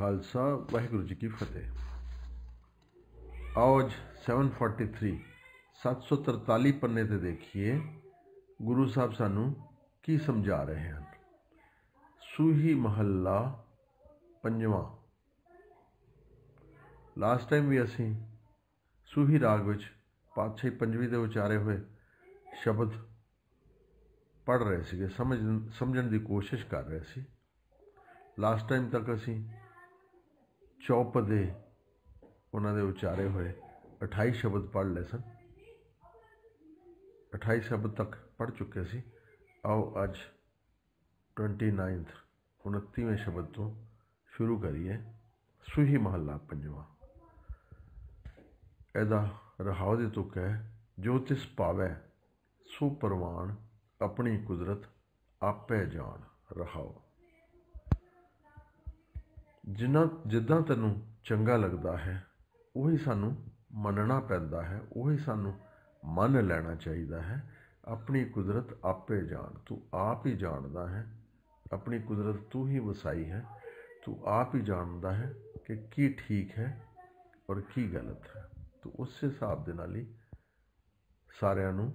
ਖਾਲਸਾ ਵਾਹਿਗੁਰੂ ਜੀ ਕੀ ਫਤਿਹ ਔਜ 743 743 ਪੰਨੇ ਤੇ ਦੇਖੀਏ ਗੁਰੂ ਸਾਹਿਬ ਸਾਨੂੰ ਕੀ ਸਮਝਾ ਰਹੇ ਹਨ ਸੂਹੀ ਮਹੱਲਾ ਪੰਜਵਾਂ ਲਾਸਟ ਟਾਈਮ ਵੀ ਅਸੀਂ ਸੂਹੀ ਰਾਗ ਵਿੱਚ ਪਾਛੇ ਪੰਜਵੀਂ ਦੇ ਉਚਾਰੇ ਹੋਏ ਸ਼ਬਦ ਪੜ ਰਹੇ ਸੀਗੇ ਸਮਝ ਸਮਝਣ ਦੀ ਕੋਸ਼ਿਸ਼ ਕਰ ਰਹੇ ਸੀ ਲਾਸਟ ਟਾਈਮ ਤੱਕ ਅਸੀਂ ਚੌਪਦੇ ਉਹਨਾਂ ਦੇ ਉਚਾਰੇ ਹੋਏ 28 ਸ਼ਬਦ ਪੜ ਲੈ ਸਨ 28 ਸ਼ਬਦ ਤੱਕ ਪੜ ਚੁੱਕੇ ਸੀ ਆਓ ਅੱਜ 29th 29ਵੇਂ ਸ਼ਬਦ ਤੋਂ ਸ਼ੁਰੂ ਕਰੀਏ ਸੁਹੀ ਮਹੱਲਾ ਪੰਜਵਾਂ ਇਹਦਾ ਰਹਾਉ ਦੇ ਤੁਕ ਹੈ ਜੋ ਤਿਸ ਪਾਵੇ ਸੁਪਰਵਾਨ ਆਪਣੀ ਕੁਦਰਤ ਆਪੇ ਜਾਣ ਰਹਾਉ ਜਿੰਨਾ ਜਿੱਦਾਂ ਤੈਨੂੰ ਚੰਗਾ ਲੱਗਦਾ ਹੈ ਉਹੀ ਸਾਨੂੰ ਮੰਨਣਾ ਪੈਂਦਾ ਹੈ ਉਹੀ ਸਾਨੂੰ ਮੰਨ ਲੈਣਾ ਚਾਹੀਦਾ ਹੈ ਆਪਣੀ ਕੁਦਰਤ ਆਪੇ ਜਾਣ ਤੂੰ ਆਪ ਹੀ ਜਾਣਦਾ ਹੈ ਆਪਣੀ ਕੁਦਰਤ ਤੂੰ ਹੀ ਵਸਾਈ ਹੈ ਤੂੰ ਆਪ ਹੀ ਜਾਣਦਾ ਹੈ ਕਿ ਕੀ ਠੀਕ ਹੈ ਔਰ ਕੀ ਗਲਤ ਹੈ ਤੂੰ ਉਸ ਹਿਸਾਬ ਦੇ ਨਾਲ ਹੀ ਸਾਰਿਆਂ ਨੂੰ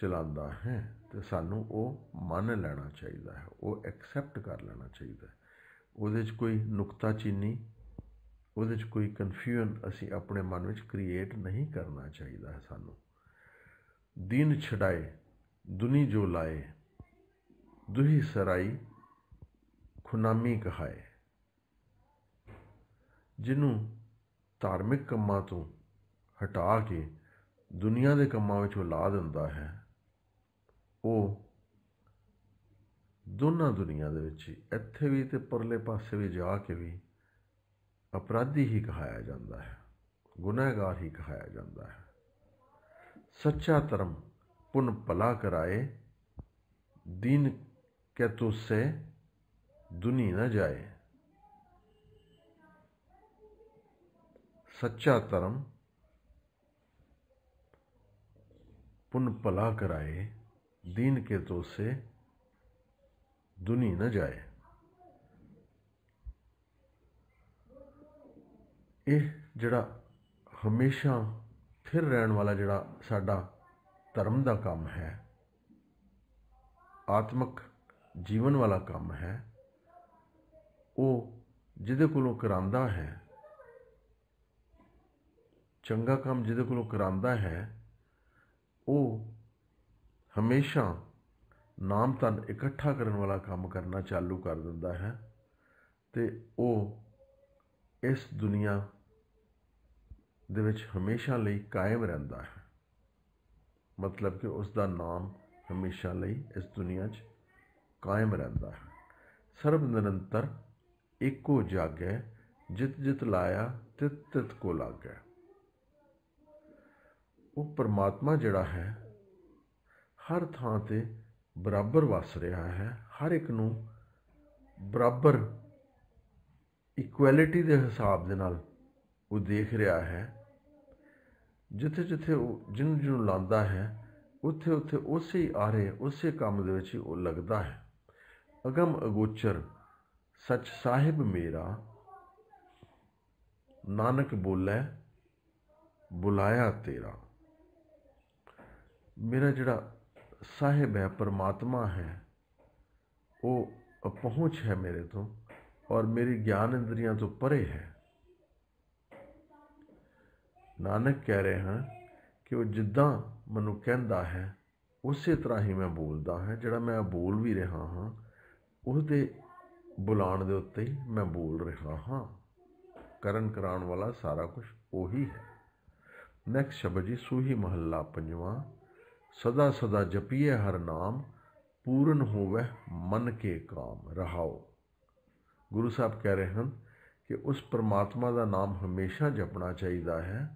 ਚਲਾਉਂਦਾ ਹੈ ਤੇ ਸਾਨੂੰ ਉਹ ਮੰਨ ਲੈਣਾ ਚਾਹੀਦਾ ਹੈ ਉਹ ਐਕਸੈਪਟ ਕਰ ਲੈਣਾ ਚਾਹੀਦਾ ਹੈ ਉਹਦੇ 'ਚ ਕੋਈ ਨੁਕਤਾ ਚੀਨੀ ਉਹਦੇ 'ਚ ਕੋਈ ਕਨਫਿਊਜ਼ਨ ਅਸੀਂ ਆਪਣੇ ਮਨ ਵਿੱਚ ਕ੍ਰੀਏਟ ਨਹੀਂ ਕਰਨਾ ਚਾਹੀਦਾ ਹੈ ਸਾਨੂੰ ਦਿਨ ਛਡਾਏ ਦੁਨੀ ਜੋ ਲਾਏ ਦੁਹੀ ਸਰਾਈ ਖੁਨਾਮੀ ਕਹਾਏ ਜਿਹਨੂੰ ਧਾਰਮਿਕ ਕੰਮਾਂ ਤੋਂ ਹਟਾ ਕੇ ਦੁਨੀਆ ਦੇ ਕੰਮਾਂ ਵਿੱਚ ਉਹ ਲਾ ਦਿੰਦਾ ਹੈ ਉਹ ਦੋਨਾਂ ਦੁਨੀਆ ਦੇ ਵਿੱਚ ਹੀ ਇੱਥੇ ਵੀ ਤੇ ਪਰਲੇ ਪਾਸੇ ਵੀ ਜਾ ਕੇ ਵੀ ਅਪਰਾਧੀ ਹੀ ਕਹਾਇਆ ਜਾਂਦਾ ਹੈ ਗੁਨਾਹਗਾਰ ਹੀ ਕਹਾਇਆ ਜਾਂਦਾ ਹੈ सच्चा धर्म पुन भला कराए दीन के तुझसे दुनी न जाए सच्चा धर्म पुन भला कराए दीन के तुझसे ਦੁਨੀ ਨਾ ਜਾਏ ਇਹ ਜਿਹੜਾ ਹਮੇਸ਼ਾ ਫਿਰ ਰਹਿਣ ਵਾਲਾ ਜਿਹੜਾ ਸਾਡਾ ਧਰਮ ਦਾ ਕੰਮ ਹੈ ਆਤਮਿਕ ਜੀਵਨ ਵਾਲਾ ਕੰਮ ਹੈ ਉਹ ਜਿਹਦੇ ਕੋਲੋਂ ਕਰਾਂਦਾ ਹੈ ਚੰਗਾ ਕੰਮ ਜਿਹਦੇ ਕੋਲੋਂ ਕਰਾਂਦਾ ਹੈ ਉਹ ਹਮੇਸ਼ਾ ਨਾਮ ਤਨ ਇਕੱਠਾ ਕਰਨ ਵਾਲਾ ਕੰਮ ਕਰਨਾ ਚਾਲੂ ਕਰ ਦਿੰਦਾ ਹੈ ਤੇ ਉਹ ਇਸ ਦੁਨੀਆ ਦੇ ਵਿੱਚ ਹਮੇਸ਼ਾ ਲਈ ਕਾਇਮ ਰਹਿੰਦਾ ਹੈ ਮਤਲਬ ਕਿ ਉਸ ਦਾ ਨਾਮ ਹਮੇਸ਼ਾ ਲਈ ਇਸ ਦੁਨੀਆ 'ਚ ਕਾਇਮ ਰਹਿੰਦਾ ਹੈ ਸਰਬ ਨਿਰੰਤਰ ਇੱਕੋ ਜਾਗੈ ਜਿਤ ਜਿਤ ਲਾਇਆ ਤਿਤ ਤਿਤ ਕੋ ਲਾਗੈ ਉਹ ਪਰਮਾਤਮਾ ਜਿਹੜਾ ਹੈ ਹਰ ਥਾਂ ਤੇ ਬਰਾਬਰ ਵਸ ਰਿਹਾ ਹੈ ਹਰ ਇੱਕ ਨੂੰ ਬਰਾਬਰ ਇਕੁਐਲਿਟੀ ਦੇ ਹਿਸਾਬ ਦੇ ਨਾਲ ਉਹ ਦੇਖ ਰਿਹਾ ਹੈ ਜਿੱਥੇ ਜਿੱਥੇ ਉਹ ਜਿੰਨ ਜਿੰਨ ਲਾਂਦਾ ਹੈ ਉੱਥੇ ਉੱਥੇ ਉਸੇ ਹੀ ਆਰੇ ਉਸੇ ਕੰਮ ਦੇ ਵਿੱਚ ਉਹ ਲੱਗਦਾ ਹੈ ਅਗਮ ਅਗੋਚਰ ਸੱਚ ਸਾਹਿਬ ਮੇਰਾ ਨਾਨਕ ਬੋਲੇ ਬੁਲਾਇਆ ਤੇਰਾ ਮੇਰਾ ਜਿਹੜਾ ਸਾਹਿਬ ਹੈ ਪਰਮਾਤਮਾ ਹੈ ਉਹ ਪਹੁੰਚ ਹੈ ਮੇਰੇ ਤੋਂ ਔਰ ਮੇਰੀ ਗਿਆਨ ਇੰਦਰੀਆਂ ਤੋਂ ਪਰੇ ਹੈ ਨਾਨਕ ਕਹਿ ਰਹੇ ਹਨ ਕਿ ਉਹ ਜਿੱਦਾਂ ਮੈਨੂੰ ਕਹਿੰਦਾ ਹੈ ਉਸੇ ਤਰ੍ਹਾਂ ਹੀ ਮੈਂ ਬੋਲਦਾ ਹਾਂ ਜਿਹੜਾ ਮੈਂ ਬੋਲ ਵੀ ਰਿਹਾ ਹਾਂ ਉਸ ਦੇ ਬੁਲਾਉਣ ਦੇ ਉੱਤੇ ਹੀ ਮੈਂ ਬੋਲ ਰਿਹਾ ਹਾਂ ਕਰਨ ਕਰਾਉਣ ਵਾਲਾ ਸਾਰਾ ਕੁਝ ਉਹੀ ਹੈ ਨੈਕਸਟ ਸ਼ਬਦ ਜੀ ਸੂਹੀ ਮਹੱਲਾ ਪੰਜਵਾਂ ਸਦਾ ਸਦਾ ਜਪੀਏ ਹਰ ਨਾਮ ਪੂਰਨ ਹੋਵੇ ਮਨ ਕੇ ਕਾਮ ਰਹਾਓ ਗੁਰੂ ਸਾਹਿਬ ਕਹਿ ਰਹੇ ਹਨ ਕਿ ਉਸ ਪ੍ਰਮਾਤਮਾ ਦਾ ਨਾਮ ਹਮੇਸ਼ਾ ਜਪਣਾ ਚਾਹੀਦਾ ਹੈ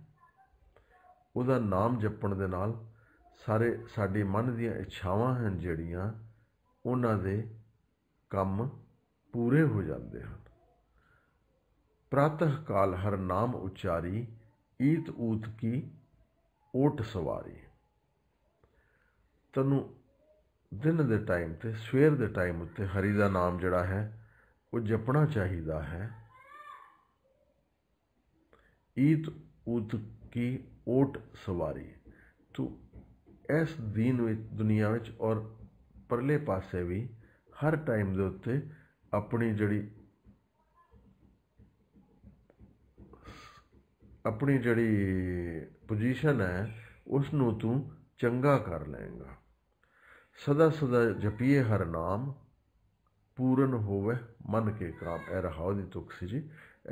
ਉਹਦਾ ਨਾਮ ਜਪਣ ਦੇ ਨਾਲ ਸਾਰੇ ਸਾਡੇ ਮਨ ਦੀਆਂ ਇੱਛਾਵਾਂ ਹਨ ਜਿਹੜੀਆਂ ਉਹਨਾਂ ਦੇ ਕੰਮ ਪੂਰੇ ਹੋ ਜਾਂਦੇ ਹਨ ਪ੍ਰਾਤਹ ਕਾਲ ਹਰ ਨਾਮ ਉਚਾਰੀ ਈਤ ਊਤ ਕੀ ਓਟ ਸਵਾਰੀ ਤੁਹਾਨੂੰ ਦਿਨ ਦੇ ਟਾਈਮ 'ਤੇ ਸਵੇਰ ਦੇ ਟਾਈਮ ਉੱਤੇ ਹਰੀ ਦਾ ਨਾਮ ਜਿਹੜਾ ਹੈ ਉਹ ਜਪਣਾ ਚਾਹੀਦਾ ਹੈ ਈਤ ਉਤ ਕੀ ਓਟ ਸਵਾਰੀ ਤੂੰ ਇਸ ਦਿਨ ਵਿੱਚ ਦੁਨੀਆ ਵਿੱਚ ਔਰ ਪਰਲੇ ਪਾਸੇ ਵੀ ਹਰ ਟਾਈਮ ਦੇ ਉੱਤੇ ਆਪਣੀ ਜਿਹੜੀ ਆਪਣੀ ਜਿਹੜੀ ਪੋਜੀਸ਼ਨ ਹੈ ਉਸ ਨੂੰ ਤੂੰ ਚੰਗਾ ਕਰ ਲਏਗਾ ਸਦਾ ਸਦਾ ਜਪੀਏ ਹਰ ਨਾਮ ਪੂਰਨ ਹੋਵੇ ਮਨ ਕੇ ਕਾਮ ਐ ਰਹਾਉ ਦੀ ਤੁਕ ਸੀ ਜੀ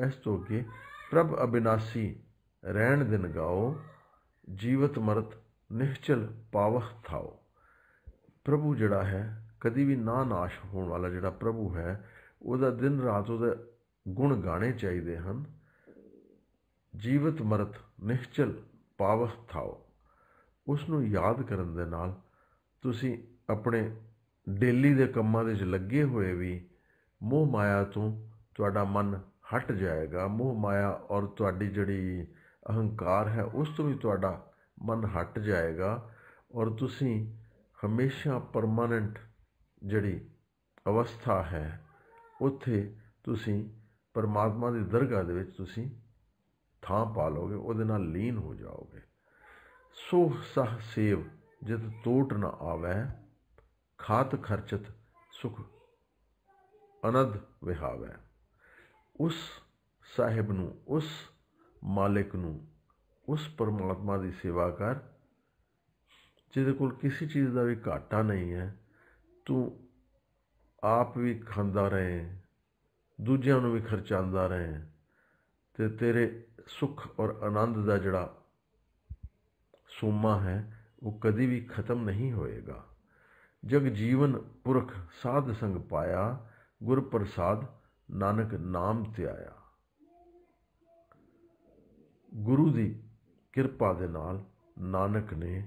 ਇਸ ਤੋਂ ਕੇ ਪ੍ਰਭ ਅਬਿਨਾਸੀ ਰਹਿਣ ਦਿਨ ਗਾਓ ਜੀਵਤ ਮਰਤ ਨਿਸ਼ਚਲ ਪਾਵਖ ਥਾਓ ਪ੍ਰਭੂ ਜਿਹੜਾ ਹੈ ਕਦੀ ਵੀ ਨਾ ਨਾਸ਼ ਹੋਣ ਵਾਲਾ ਜਿਹੜਾ ਪ੍ਰਭੂ ਹੈ ਉਹਦਾ ਦਿਨ ਰਾਤ ਉਹਦੇ ਗੁਣ ਗਾਣੇ ਚਾਹੀਦੇ ਹਨ ਜੀਵਤ ਮਰਤ ਨਿਸ਼ਚਲ ਪਾਵਖ ਥਾਓ ਉਸ ਨੂੰ ਯਾਦ ਕਰਨ ਦੇ ਨਾਲ ਤੁਸੀਂ ਆਪਣੇ ਡੇਲੀ ਦੇ ਕੰਮਾਂ ਦੇ ਵਿੱਚ ਲੱਗੇ ਹੋਏ ਵੀ ਮੋਹ ਮਾਇਆ ਤੋਂ ਤੁਹਾਡਾ ਮਨ ਹਟ ਜਾਏਗਾ ਮੋਹ ਮਾਇਆ ਔਰ ਤੁਹਾਡੀ ਜਿਹੜੀ ਅਹੰਕਾਰ ਹੈ ਉਸ ਤੋਂ ਵੀ ਤੁਹਾਡਾ ਮਨ ਹਟ ਜਾਏਗਾ ਔਰ ਤੁਸੀਂ ਹਮੇਸ਼ਾ ਪਰਮਾਨੈਂਟ ਜਿਹੜੀ ਅਵਸਥਾ ਹੈ ਉੱਥੇ ਤੁਸੀਂ ਪਰਮਾਤਮਾ ਦੀ ਦਰਗਾਹ ਦੇ ਵਿੱਚ ਤੁਸੀਂ ਥਾਂ ਪਾ ਲੋਗੇ ਉਹਦੇ ਨਾਲ ਲੀਨ ਹੋ ਜਾਓਗੇ ਸੋ ਸਹ ਸੇਵ ਜਿਤ ਟੋਟ ਨਾ ਆਵੇ ਖਾਤ ਖਰਚਤ ਸੁਖ ਅਨੰਦ ਵਿਹਾਵੈ ਉਸ ਸਾਹਿਬ ਨੂੰ ਉਸ ਮਾਲਕ ਨੂੰ ਉਸ ਪਰਮਾਤਮਾ ਦੀ ਸੇਵਾ ਕਰ ਜਿਹਦੇ ਕੋਲ ਕਿਸੇ ਚੀਜ਼ ਦਾ ਵੀ ਘਾਟਾ ਨਹੀਂ ਹੈ ਤੂੰ ਆਪ ਵੀ ਖਾਂਦਾ ਰਹੇ ਦੂਜਿਆਂ ਨੂੰ ਵੀ ਖਰਚਾਂਦਾ ਰਹੇ ਤੇ ਤੇਰੇ ਸੁਖ ਔਰ ਆਨੰਦ ਦਾ ਜਿਹੜਾ ਸੋਮਾ ਹੈ ਉਹ ਕਦੀ ਵੀ ਖਤਮ ਨਹੀਂ ਹੋਏਗਾ ਜਗ ਜੀਵਨ ਪੁਰਖ ਸਾਧ ਸੰਗ ਪਾਇਆ ਗੁਰ ਪ੍ਰਸਾਦ ਨਾਨਕ ਨਾਮ ਤੇ ਆਇਆ ਗੁਰੂ ਦੀ ਕਿਰਪਾ ਦੇ ਨਾਲ ਨਾਨਕ ਨੇ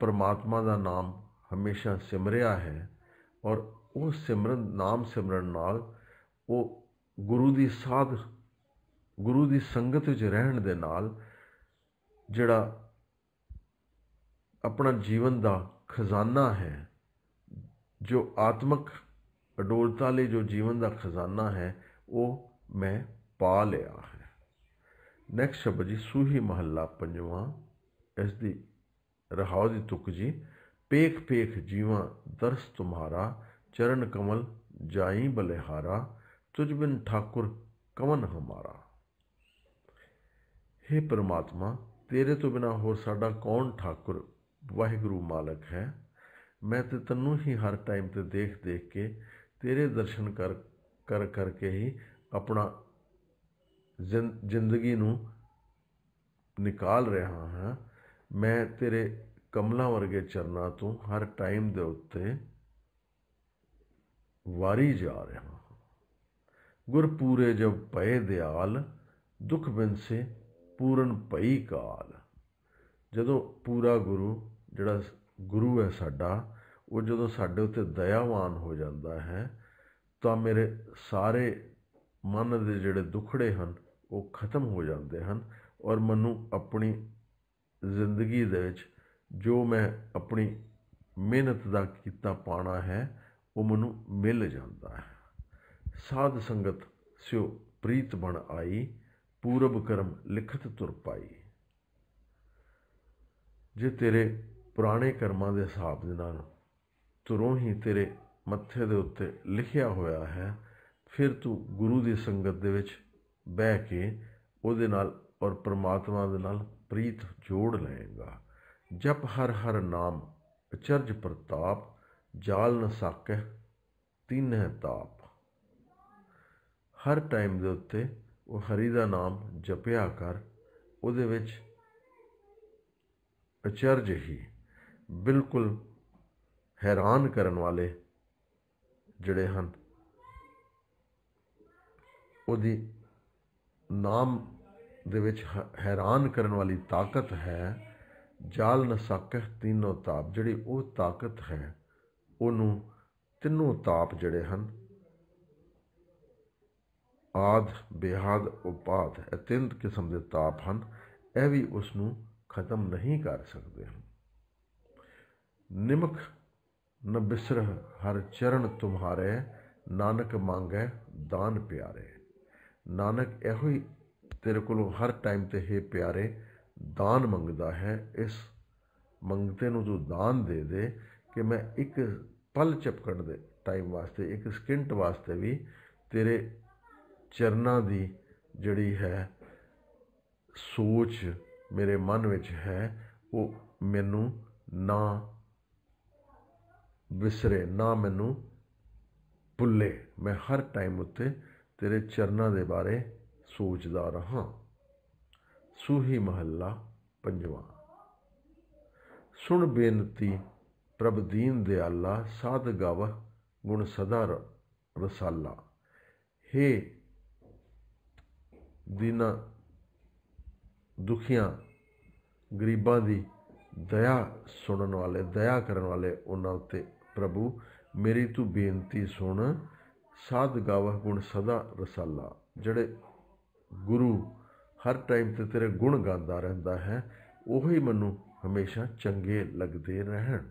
ਪਰਮਾਤਮਾ ਦਾ ਨਾਮ ਹਮੇਸ਼ਾ ਸਿਮਰਿਆ ਹੈ ਔਰ ਉਹ ਸਿਮਰਨ ਨਾਮ ਸਿਮਰਨ ਨਾਲ ਉਹ ਗੁਰੂ ਦੀ ਸਾਧ ਗੁਰੂ ਦੀ ਸੰਗਤ ਵਿੱਚ ਰਹਿਣ ਦੇ ਨਾਲ ਜਿਹੜਾ ਆਪਣਾ ਜੀਵਨ ਦਾ ਖਜ਼ਾਨਾ ਹੈ जो आत्मक अडोलता ले जो जीवन का खजाना है वो मैं पा लिया है नैक्सट शब्द जी सूही महला ਪੰਜਵਾਂ इस ਦੀ ਰਹਾਉ तुक जी पेख पेख जीवा दर्श तुम्हारा चरण कमल जाई बलिहारा तुझ बिन ठाकुर कमन हमारा हे परमात्मा तेरे तो बिना होर साडा कौन ठाकुर वाहगुरु मालक है ਮੈਂ ਤੇ ਤੈਨੂੰ ਹੀ ਹਰ ਟਾਈਮ ਤੇ ਦੇਖ ਦੇਖ ਕੇ ਤੇਰੇ ਦਰਸ਼ਨ ਕਰ ਕਰ ਕਰਕੇ ਹੀ ਆਪਣਾ ਜ਼ਿੰਦਗੀ ਨੂੰ ਨਿਕਾਲ ਰਿਹਾ ਹਾਂ ਮੈਂ ਤੇਰੇ ਕਮਲਾ ਵਰਗੇ ਚਰਨਾਂ ਤੋਂ ਹਰ ਟਾਈਮ ਦੇ ਉੱਤੇ ਵਾਰੀ ਜਾ ਰਿਹਾ ਹਾਂ ਗੁਰ ਪੂਰੇ ਜਬ ਪਏ ਦਿਆਲ ਦੁਖ ਬਿਨ ਸੇ ਪੂਰਨ ਪਈ ਕਾਲ ਜਦੋਂ ਪੂਰਾ ਗੁਰੂ ਜਿਹੜਾ ਗੁਰੂ ਹੈ ਸਾਡਾ ਉਹ ਜਦੋਂ ਸਾਡੇ ਉੱਤੇ ਦਇਆਵਾਨ ਹੋ ਜਾਂਦਾ ਹੈ ਤਾਂ ਮੇਰੇ ਸਾਰੇ ਮਨ ਦੇ ਜਿਹੜੇ ਦੁਖੜੇ ਹਨ ਉਹ ਖਤਮ ਹੋ ਜਾਂਦੇ ਹਨ ਔਰ ਮੈਨੂੰ ਆਪਣੀ ਜ਼ਿੰਦਗੀ ਦੇ ਵਿੱਚ ਜੋ ਮੈਂ ਆਪਣੀ ਮਿਹਨਤ ਦਾ ਕੀਤਾ ਪਾਣਾ ਹੈ ਉਹ ਮੈਨੂੰ ਮਿਲ ਜਾਂਦਾ ਹੈ ਸਾਧ ਸੰਗਤ ਸਿਉ ਪ੍ਰੀਤ ਬਣ ਆਈ ਪੂਰਬ ਕਰਮ ਲਿਖਤ ਤੁਰ ਪਾਈ ਜੇ ਤੇਰੇ ਪੁਰਾਣੇ ਕਰਮਾਂ ਦੇ ਹਿਸਾਬ ਦੇ ਨਾਲ ਤੁਰੋਂ ਹੀ ਤੇਰੇ ਮੱਥੇ ਦੇ ਉੱਤੇ ਲਿਖਿਆ ਹੋਇਆ ਹੈ ਫਿਰ ਤੂੰ ਗੁਰੂ ਦੀ ਸੰਗਤ ਦੇ ਵਿੱਚ ਬਹਿ ਕੇ ਉਹਦੇ ਨਾਲ ਔਰ ਪ੍ਰਮਾਤਮਾ ਦੇ ਨਾਲ ਪ੍ਰੀਤ ਜੋੜ ਲਏਗਾ ਜਪ ਹਰ ਹਰ ਨਾਮ ਅਚਰਜ ਪ੍ਰਤਾਪ ਜਾਲ ਨ ਸਾਕੈ ਤਿੰਨ ਹੈ ਤਾਪ ਹਰ ਟਾਈਮ ਦੇ ਉੱਤੇ ਉਹ ਹਰੀ ਦਾ ਨਾਮ ਜਪਿਆ ਕਰ ਉਹਦੇ ਵਿੱਚ ਅਚਰਜ ਹੀ ਬਿਲਕੁਲ ਹੈਰਾਨ ਕਰਨ ਵਾਲੇ ਜਿਹੜੇ ਹਨ ਉਹਦੀ ਨਾਮ ਦੇ ਵਿੱਚ ਹੈਰਾਨ ਕਰਨ ਵਾਲੀ ਤਾਕਤ ਹੈ ਜਾਲ ਨਸਕ ਤਿੰਨੋ ਤਾਪ ਜਿਹੜੀ ਉਹ ਤਾਕਤ ਹੈ ਉਹਨੂੰ ਤਿੰਨੋ ਤਾਪ ਜਿਹੜੇ ਹਨ ਆਦ ਬਿਹਾਦ ਉਪਾਦ ਇਹ ਤਿੰਨ ਕਿਸਮ ਦੇ ਤਾਪ ਹਨ ਇਹ ਵੀ ਉਸ ਨੂੰ ਖਤਮ ਨਹੀਂ ਕਰ ਸਕਦੇ ਨਿਮਕ न बिसर हर ਚਰਨ ਤੁਮਾਰੇ ਨਾਨਕ ਮੰਗੈ ਦਾਨ ਪਿਆਰੇ ਨਾਨਕ ਇਹੋ ਹੀ ਤੇਰੇ ਕੋਲ ਹਰ ਟਾਈਮ ਤੇ ਹੈ ਪਿਆਰੇ ਦਾਨ ਮੰਗਦਾ ਹੈ ਇਸ ਮੰਗਤੇ ਨੂੰ ਜੋ ਦਾਨ ਦੇ ਦੇ ਕਿ ਮੈਂ ਇੱਕ ਪਲ ਚਪਕਣ ਦੇ ਟਾਈਮ ਵਾਸਤੇ ਇੱਕ ਸਕਿੰਟ ਵਾਸਤੇ ਵੀ ਤੇਰੇ ਚਰਨਾਂ ਦੀ ਜਿਹੜੀ ਹੈ ਸੋਚ ਮੇਰੇ ਮਨ ਵਿੱਚ ਹੈ ਉਹ ਮੈਨੂੰ ਨਾ ਵਿਸਰੇ ਨਾ ਮੈਨੂੰ ਭੁੱਲੇ ਮੈਂ ਹਰ ਟਾਈਮ ਉੱਤੇ ਤੇਰੇ ਚਰਨਾਂ ਦੇ ਬਾਰੇ ਸੋਚਦਾ ਰਹਾ ਸੂਹੀ ਮਹੱਲਾ ਪੰਜਵਾਂ ਸੁਣ ਬੇਨਤੀ ਪ੍ਰਭ ਦੀਨ ਦਿਆਲਾ ਸਾਧ ਗਵ ਗੁਣ ਸਦਾ ਰਸਾਲਾ ਹੇ ਦਿਨਾ ਦੁਖੀਆਂ ਗਰੀਬਾਂ ਦੀ ਦਇਆ ਸੁਣਨ ਵਾਲੇ ਦਇਆ ਕਰਨ ਵਾਲੇ ਉਹਨਾਂ ਉੱਤੇ ਪ੍ਰਭੂ ਮੇਰੀ ਤੂੰ ਬੇਨਤੀ ਸੁਣ ਸਾਧ ਗਾਵਹ ਗੁਣ ਸਦਾ ਰਸਾਲਾ ਜਿਹੜੇ ਗੁਰੂ ਹਰ ਟਾਈਮ ਤੇ ਤੇਰੇ ਗੁਣ ਗਾਉਂਦਾ ਰਹਿੰਦਾ ਹੈ ਉਹੀ ਮੈਨੂੰ ਹਮੇਸ਼ਾ ਚੰਗੇ ਲੱਗਦੇ ਰਹਿਣ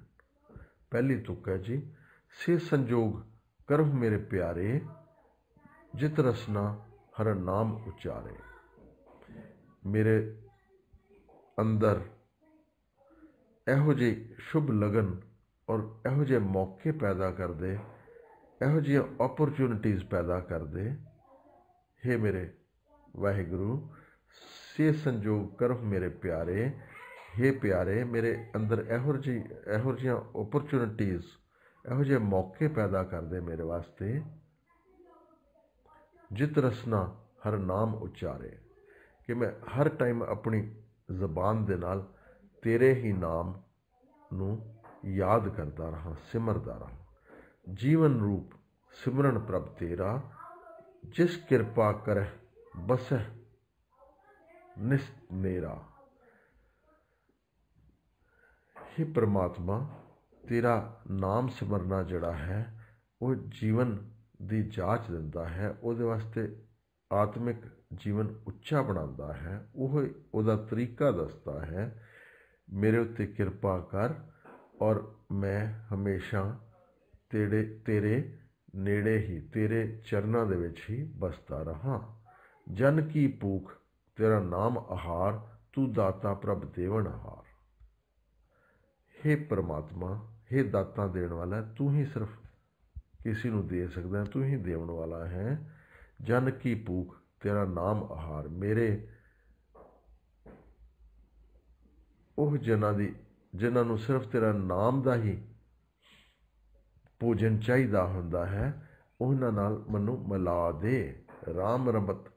ਪਹਿਲੀ ਤੁਕ ਹੈ ਜੀ ਸੇ ਸੰਜੋਗ ਕਰਹੁ ਮੇਰੇ ਪਿਆਰੇ ਜਿਤ ਰਸਨਾ ਹਰ ਨਾਮ ਉਚਾਰੇ ਮੇਰੇ ਅੰਦਰ ਇਹੋ ਜੀ ਸ਼ੁਭ ਲਗਨ ਔਰ ਇਹੋ ਜਿਹੇ ਮੌਕੇ ਪੈਦਾ ਕਰਦੇ ਇਹੋ ਜਿਹੀਆਂ ਓਪਰਚੁਨਿਟੀਆਂ ਪੈਦਾ ਕਰਦੇ हे ਮੇਰੇ ਵਾਹਿਗੁਰੂ ਸੇ ਸੰਜੋਗ ਕਰੋ ਮੇਰੇ ਪਿਆਰੇ हे ਪਿਆਰੇ ਮੇਰੇ ਅੰਦਰ ਇਹੋ ਜੀ ਇਹੋ ਜਿਹੀਆਂ ਓਪਰਚੁਨਿਟੀਆਂ ਇਹੋ ਜਿਹੇ ਮੌਕੇ ਪੈਦਾ ਕਰਦੇ ਮੇਰੇ ਵਾਸਤੇ ਜਿਤ ਰਸਨਾ ਹਰ ਨਾਮ ਉਚਾਰੇ ਕਿ ਮੈਂ ਹਰ ਟਾਈਮ ਆਪਣੀ ਜ਼ਬਾਨ ਦੇ ਨਾਲ ਤੇਰੇ ਹੀ ਨਾਮ ਨੂੰ ਯਾਦ ਕਰਦਾ ਰਹਾ ਸਿਮਰਦਾ ਰਹਾ ਜੀਵਨ ਰੂਪ ਸਿਮਰਨ ਪ੍ਰਭ ਤੇਰਾ ਜਿਸ ਕਿਰਪਾ ਕਰ ਬਸ ਨਿਸ ਮੇਰਾ हे ਪ੍ਰਮਾਤਮਾ ਤੇਰਾ ਨਾਮ ਸਿਮਰਨਾ ਜਿਹੜਾ ਹੈ ਉਹ ਜੀਵਨ ਦੀ ਜਾਂਚ ਦਿੰਦਾ ਹੈ ਉਹਦੇ ਵਾਸਤੇ ਆਤਮਿਕ ਜੀਵਨ ਉੱਚਾ ਬਣਾਉਂਦਾ ਹੈ ਉਹ ਉਹਦਾ ਤਰੀਕਾ ਦੱਸਦਾ ਹੈ ਮੇਰੇ ਉੱਤੇ ਕਿਰਪਾ ਕਰ ਔਰ ਮੈਂ ਹਮੇਸ਼ਾ ਤੇਰੇ ਤੇਰੇ ਨੇੜੇ ਹੀ ਤੇਰੇ ਚਰਨਾਂ ਦੇ ਵਿੱਚ ਹੀ ਬਸਦਾ ਰਹਾ ਜਨ ਕੀ ਭੂਖ ਤੇਰਾ ਨਾਮ ਆਹਾਰ ਤੂੰ ਦਾਤਾ ਪ੍ਰਭ ਦੇਵਨ ਆਹਾਰ हे ਪ੍ਰਮਾਤਮਾ हे ਦਾਤਾ ਦੇਣ ਵਾਲਾ ਤੂੰ ਹੀ ਸਿਰਫ ਕਿਸੇ ਨੂੰ ਦੇ ਸਕਦਾ ਤੂੰ ਹੀ ਦੇਵਣ ਵਾਲਾ ਹੈ ਜਨ ਕੀ ਭੂਖ ਤੇਰਾ ਨਾਮ ਆਹਾਰ ਮੇਰੇ ਉਹ ਜਨਾਂ ਦੀ ਜਿਨ੍ਹਾਂ ਨੂੰ ਸਿਰਫ ਤੇਰਾ ਨਾਮ ਦਾ ਹੀ ਪੂਜਨ ਚਾਹੀਦਾ ਹੁੰਦਾ ਹੈ ਉਹਨਾਂ ਨਾਲ ਮਨੂੰ ਮਿਲਾ ਦੇ RAM ਰਬਤ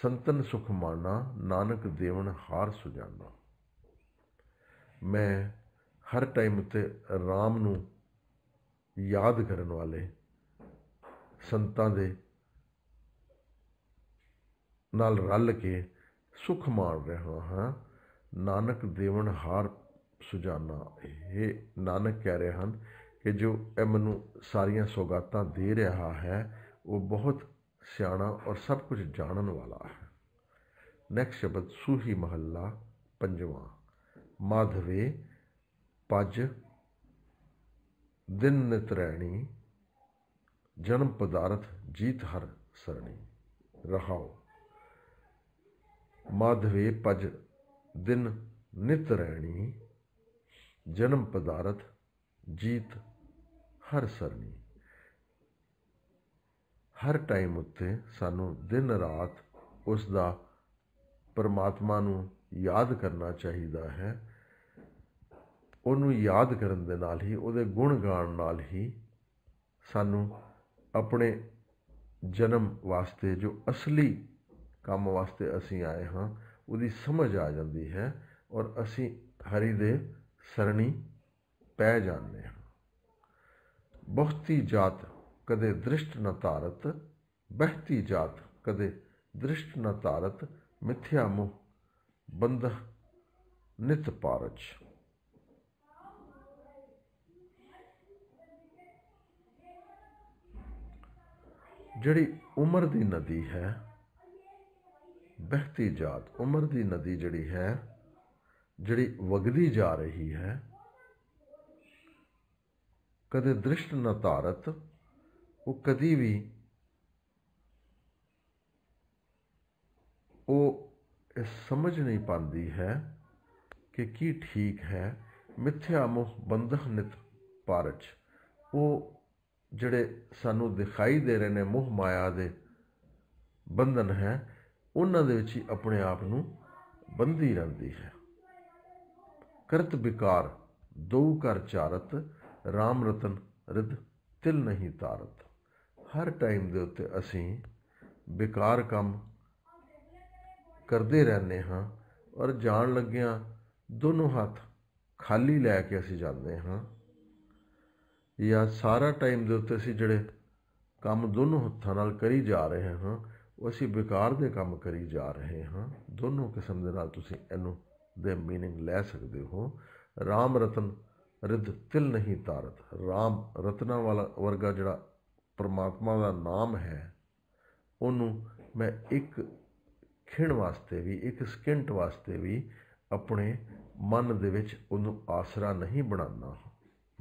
ਸੰਤਨ ਸੁਖ ਮਾਨਾ ਨਾਨਕ ਦੇਵਨ ਹਾਰ ਸੁਜਾਨਾ ਮੈਂ ਹਰ ਟਾਈਮ ਤੇ RAM ਨੂੰ ਯਾਦ ਕਰਨ ਵਾਲੇ ਸੰਤਾਂ ਦੇ ਨਾਲ ਰਲ ਕੇ ਸੁਖ ਮਾਣ ਰਿਹਾ ਹਾਂ ਨਾਨਕ ਦੇਵਨ ਹਾਰ ਸੁਜਾਨਾ ਇਹ ਨਾਨਕ ਕਹਿ ਰਹੇ ਹਨ ਕਿ ਜੋ ਇਹ ਮੈਨੂੰ ਸਾਰੀਆਂ ਸੌਗਾਤਾਂ ਦੇ ਰਿਹਾ ਹੈ ਉਹ ਬਹੁਤ ਸਿਆਣਾ ਔਰ ਸਭ ਕੁਝ ਜਾਣਨ ਵਾਲਾ ਹੈ ਨੈਕਸਟ ਸ਼ਬਦ ਸੂਹੀ ਮਹੱਲਾ ਪੰਜਵਾਂ ਮਾਧਵੇ ਪਜ ਦਿਨ ਨਿਤਰੈਣੀ ਜਨਮ ਪਦਾਰਥ ਜੀਤ ਹਰ ਸਰਣੀ ਰਹਾਓ ਮਾਧਵੇ ਪਜ ਦਿਨ ਨਿਤ ਰਹਿਣੀ ਜਨਮ ਪਦਾਰਥ ਜੀਤ ਹਰ ਸਰਨੀ ਹਰ ਟਾਈਮ ਉੱਤੇ ਸਾਨੂੰ ਦਿਨ ਰਾਤ ਉਸ ਦਾ ਪਰਮਾਤਮਾ ਨੂੰ ਯਾਦ ਕਰਨਾ ਚਾਹੀਦਾ ਹੈ ਉਹਨੂੰ ਯਾਦ ਕਰਨ ਦੇ ਨਾਲ ਹੀ ਉਹਦੇ ਗੁਣ ਗਾਣ ਨਾਲ ਹੀ ਸਾਨੂੰ ਆਪਣੇ ਜਨਮ ਵਾਸਤੇ ਜੋ ਅਸਲੀ ਕੰਮ ਵਾਸਤੇ ਅਸੀਂ ਆਏ ਹਾਂ ਉਹਦੀ ਸਮਝ ਆ ਜਾਂਦੀ ਹੈ ਔਰ ਅਸੀਂ ਹਰੀ ਦੇ ਸਰਣੀ ਪੈ ਜਾਂਦੇ ਹਨ ਬਹੁਤੀ ਜਾਤ ਕਦੇ ਦ੍ਰਿਸ਼ਟ ਨ ਤਾਰਤ ਬਹਿਤੀ ਜਾਤ ਕਦੇ ਦ੍ਰਿਸ਼ਟ ਨ ਤਾਰਤ ਮਿਥਿਆ ਮੋਹ ਬੰਧ ਨਿਤ ਪਾਰਚ ਜਿਹੜੀ ਉਮਰ ਦੀ ਨਦੀ ਹੈ ਬਹਿਤੀ ਜਾਤ ਉਮਰ ਦੀ ਨਦੀ ਜਿਹੜੀ ਹੈ ਜਿਹੜੀ ਵਗਦੀ ਜਾ ਰਹੀ ਹੈ ਕਦੇ ਦ੍ਰਿਸ਼ਟ ਨਤਾਰਤ ਧਾਰਤ ਉਹ ਕਦੀ ਵੀ ਉਹ ਸਮਝ ਨਹੀਂ ਪਾਉਂਦੀ ਹੈ ਕਿ ਕੀ ਠੀਕ ਹੈ ਮਿੱਥਿਆ ਮੋਹ ਬੰਧਨ ਨਿਤ ਪਾਰਚ ਉਹ ਜਿਹੜੇ ਸਾਨੂੰ ਦਿਖਾਈ ਦੇ ਰਹੇ ਨੇ ਮੋਹ ਮਾਇਆ ਦੇ ਬੰਧਨ ਹੈ ਉਹਨਾਂ ਦੇ ਵਿੱਚ ਹੀ ਆਪਣੇ ਆਪ ਨੂੰ ਬੰਦੀ ਰਹਿੰਦੀ ਹੈ ਕਰਤ ਵਿਕਾਰ ਦਉ ਕਰ ਚਾਰਤ RAM ਰਤਨ ਰਿਦ ਤਿਲ ਨਹੀਂ ਤਾਰਤ ਹਰ ਟਾਈਮ ਦੇ ਉੱਤੇ ਅਸੀਂ ਵਿਕਾਰ ਕੰਮ ਕਰਦੇ ਰਹਿੰਦੇ ਹਾਂ ਔਰ ਜਾਣ ਲੱਗਿਆਂ ਦੋਨੋਂ ਹੱਥ ਖਾਲੀ ਲੈ ਕੇ ਅਸੀਂ ਜਾਂਦੇ ਹਾਂ ਜਾਂ ਸਾਰਾ ਟਾਈਮ ਦੇ ਉੱਤੇ ਅਸੀਂ ਜਿਹੜੇ ਕੰਮ ਦੋਨੋਂ ਹੱਥਾਂ ਨਾਲ ਕਰੀ ਜਾ ਰਹੇ ਹਾਂ ਉਹ ਅਸੀਂ ਵਿਕਾਰ ਦੇ ਕੰਮ ਕਰੀ ਜਾ ਰਹੇ ਹਾਂ ਦੋਨੋਂ ਕਿਸਮ ਦੇ ਨਾਲ ਤੁਸੀਂ ਇਹਨੂੰ ਦੇ मीनिंग ਲੈ ਸਕਦੇ ਹੋ ਰਾਮ ਰਤਨ ਰਿਧ ਤਿਲ ਨਹੀਂ ਤਾਰਤ ਰਾਮ ਰਤਨਾ ਵਾਲਾ ਵਰਗਾ ਜਿਹੜਾ ਪਰਮਾਤਮਾ ਦਾ ਨਾਮ ਹੈ ਉਹਨੂੰ ਮੈਂ ਇੱਕ ਖਿਣ ਵਾਸਤੇ ਵੀ ਇੱਕ ਸਕਿੰਟ ਵਾਸਤੇ ਵੀ ਆਪਣੇ ਮਨ ਦੇ ਵਿੱਚ ਉਹਨੂੰ ਆਸਰਾ ਨਹੀਂ ਬਣਾਉਣਾ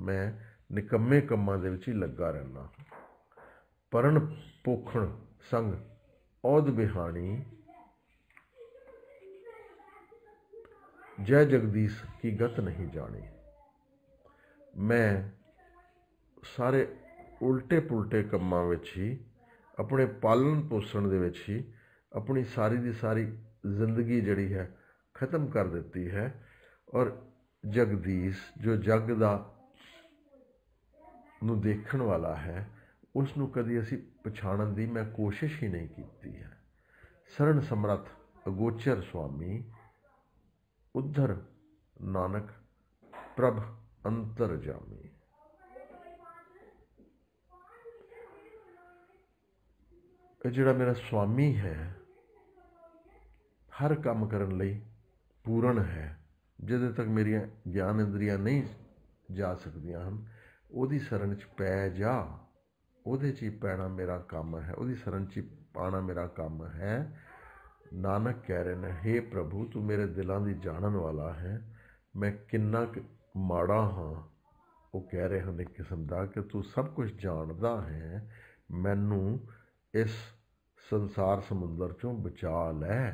ਮੈਂ ਨਿਕੰਮੇ ਕੰਮਾਂ ਦੇ ਵਿੱਚ ਹੀ ਲੱਗਾ ਰਹਿਣਾ ਪਰਣ ਪੋਖਣ ਸੰਗ ਔਦ ਬਿਹਾਣੀ ਜੈ ਜਗਦੀਸ਼ ਕੀ ਗਤ ਨਹੀਂ ਜਾਣੀ ਮੈਂ ਸਾਰੇ ਉਲਟੇ ਪੁਲਟੇ ਕੰਮਾਂ ਵਿੱਚ ਹੀ ਆਪਣੇ ਪਾਲਣ ਪੋਸ਼ਣ ਦੇ ਵਿੱਚ ਹੀ ਆਪਣੀ ਸਾਰੀ ਦੀ ਸਾਰੀ ਜ਼ਿੰਦਗੀ ਜਿਹੜੀ ਹੈ ਖਤਮ ਕਰ ਦਿੱਤੀ ਹੈ ਔਰ ਜਗਦੀਸ਼ ਜੋ ਜਗ ਦਾ ਨੂੰ ਦੇਖਣ ਵਾਲਾ ਹੈ ਉਸ ਨੂੰ ਕਦੀ ਅਸੀਂ ਪਛਾਣਨ ਦੀ ਮੈਂ ਕੋਸ਼ਿਸ਼ ਹੀ ਨਹੀਂ ਕੀਤੀ ਹੈ ਸਰਣ ਸਮਰੱਥ ਅਗੋਚਰ ਸੁਆਮੀ ਉਧਰ ਨਾਨਕ ਪ੍ਰਭ ਅੰਤਰ ਜਾਮੀ ਇਹ ਜਿਹੜਾ ਮੇਰਾ ਸਵਾਮੀ ਹੈ ਹਰ ਕੰਮ ਕਰਨ ਲਈ ਪੂਰਨ ਹੈ ਜਦੋਂ ਤੱਕ ਮੇਰੀਆਂ ਗਿਆਨ ਇੰਦਰੀਆਂ ਨਹੀਂ ਜਾ ਸਕਦੀਆਂ ਹਨ ਉਹਦੀ ਸ਼ਰਨ ਚ ਪੈ ਜਾ ਉਹਦੇ ਚ ਹੀ ਪੈਣਾ ਮੇਰਾ ਕੰਮ ਹੈ ਉਹਦੀ ਸ਼ਰਨ ਚ ਪਾਣਾ ਮੇਰਾ ਕੰਮ ਹੈ ਨਾਨਕ ਕਹਿ ਰਹੇ ਨੇ हे ਪ੍ਰਭੂ ਤੂੰ ਮੇਰੇ ਦਿਲਾਂ ਦੀ ਜਾਣਨ ਵਾਲਾ ਹੈ ਮੈਂ ਕਿੰਨਾ ਮਾੜਾ ਹਾਂ ਉਹ ਕਹਿ ਰਹੇ ਹਨ ਇੱਕ ਕਿਸਮ ਦਾ ਕਿ ਤੂੰ ਸਭ ਕੁਝ ਜਾਣਦਾ ਹੈ ਮੈਨੂੰ ਇਸ ਸੰਸਾਰ ਸਮੁੰਦਰ ਚੋਂ ਬਚਾ ਲੈ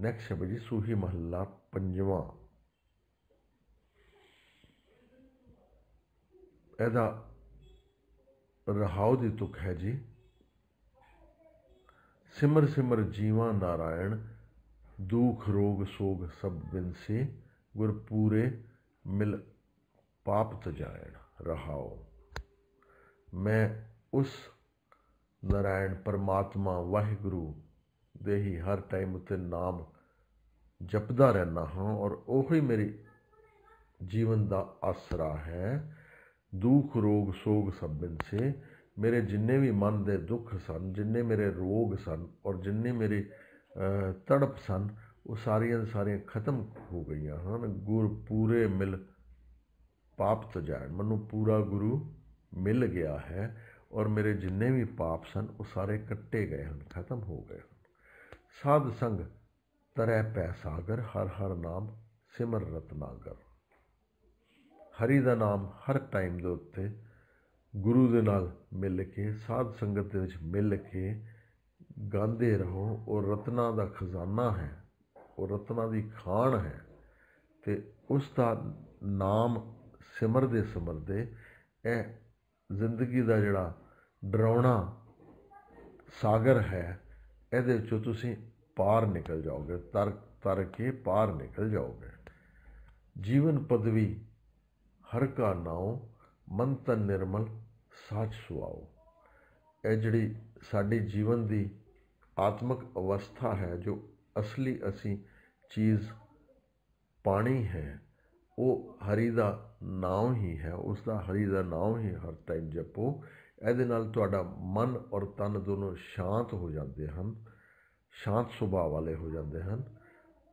ਨੈਕਸਟ ਸ਼ਬਦ ਜੀ ਸੂਹੀ ਮਹੱਲਾ ਪੰਜਵਾਂ ਇਹਦਾ ਰਹਾਉ ਦੀ ਤੁਕ ਹੈ ਜੀ ਸਿਮਰ ਸਿਮਰ जीवा ਨਾਰਾਇਣ ਦੁਖ ਰੋਗ ਸੋਗ ਸਭ बिन से गुर पूरे मिल पाप तजायण ਰਹਾਓ ਮੈਂ ਉਸ ਨਾਰਾਇਣ ਪਰਮਾਤਮਾ ਵਾਹਿਗੁਰੂ ਦੇ ਹੀ ਹਰ ਟਾਈਮ ਉਤੇ ਨਾਮ ਜਪਦਾ ਰਹਿਣਾ ਹਾਂ ਔਰ ਉਹੀ ਮੇਰੀ ਜੀਵਨ ਦਾ ਆਸਰਾ ਹੈ ਦੁਖ ਰੋਗ ਸੋਗ ਸਭ ਬਿਨ ਸੇ ਮੇਰੇ ਜਿੰਨੇ ਵੀ ਮਨ ਦੇ ਦੁੱਖ ਸਨ ਜਿੰਨੇ ਮੇਰੇ ਰੋਗ ਸਨ ਔਰ ਜਿੰਨੇ ਮੇਰੇ ਤੜਪ ਸਨ ਉਹ ਸਾਰੀਆਂ ਸਾਰੀਆਂ ਖਤਮ ਹੋ ਗਈਆਂ ਹਨ ਗੁਰ ਪੂਰੇ ਮਿਲ ਪਾਪ ਤੋਂ ਜਾਣ ਮੈਨੂੰ ਪੂਰਾ ਗੁਰੂ ਮਿਲ ਗਿਆ ਹੈ ਔਰ ਮੇਰੇ ਜਿੰਨੇ ਵੀ ਪਾਪ ਸਨ ਉਹ ਸਾਰੇ ਕੱਟੇ ਗਏ ਹਨ ਖਤਮ ਹੋ ਗਏ ਸਾਧ ਸੰਗ ਤਰੈ ਪੈ ਸਾਗਰ ਹਰ ਹਰ ਨਾਮ ਸਿਮਰ ਰਤਨਾਗਰ ਹਰੀ ਦਾ ਨਾਮ ਹਰ ਟਾਈਮ ਦੇ ਉੱਤੇ ਗੁਰੂ ਦੇ ਨਾਲ ਮਿਲ ਕੇ ਸਾਧ ਸੰਗਤ ਦੇ ਵਿੱਚ ਮਿਲ ਕੇ ਗਾਉਂਦੇ ਰਹੋ ਉਹ ਰਤਨਾ ਦਾ ਖਜ਼ਾਨਾ ਹੈ ਉਹ ਰਤਨਾ ਦੀ ਖਾਣ ਹੈ ਤੇ ਉਸ ਦਾ ਨਾਮ ਸਿਮਰਦੇ ਸਿਮਰਦੇ ਇਹ ਜ਼ਿੰਦਗੀ ਦਾ ਜਿਹੜਾ ਡਰਾਉਣਾ ਸਾਗਰ ਹੈ ਇਹਦੇ ਵਿੱਚੋਂ ਤੁਸੀਂ ਪਾਰ ਨਿਕਲ ਜਾਓਗੇ ਤਰ ਤਰ ਕੇ ਪਾਰ ਨਿਕਲ ਜਾਓਗੇ ਜੀਵਨ ਪਦਵੀ ਹਰ ਕਾ ਨਾਉ ਮਨ ਤਨ ਨਿਰਮਲ ਸਾਚ ਸੁਆਓ ਇਹ ਜਿਹੜੀ ਸਾਡੇ ਜੀਵਨ ਦੀ ਆਤਮਿਕ ਅਵਸਥਾ ਹੈ ਜੋ ਅਸਲੀ ਅਸੀਂ ਚੀਜ਼ ਪਾਣੀ ਹੈ ਉਹ ਹਰੀ ਦਾ ਨਾਮ ਹੀ ਹੈ ਉਸ ਦਾ ਹਰੀ ਦਾ ਨਾਮ ਹੀ ਹਰ ਟਾਈਮ ਜਪੋ ਇਹਦੇ ਨਾਲ ਤੁਹਾਡਾ ਮਨ ਔਰ ਤਨ ਦੋਨੋਂ ਸ਼ਾਂਤ ਹੋ ਜਾਂਦੇ ਹਨ ਸ਼ਾਂਤ ਸੁਭਾਅ ਵਾਲੇ ਹੋ ਜਾਂਦੇ ਹਨ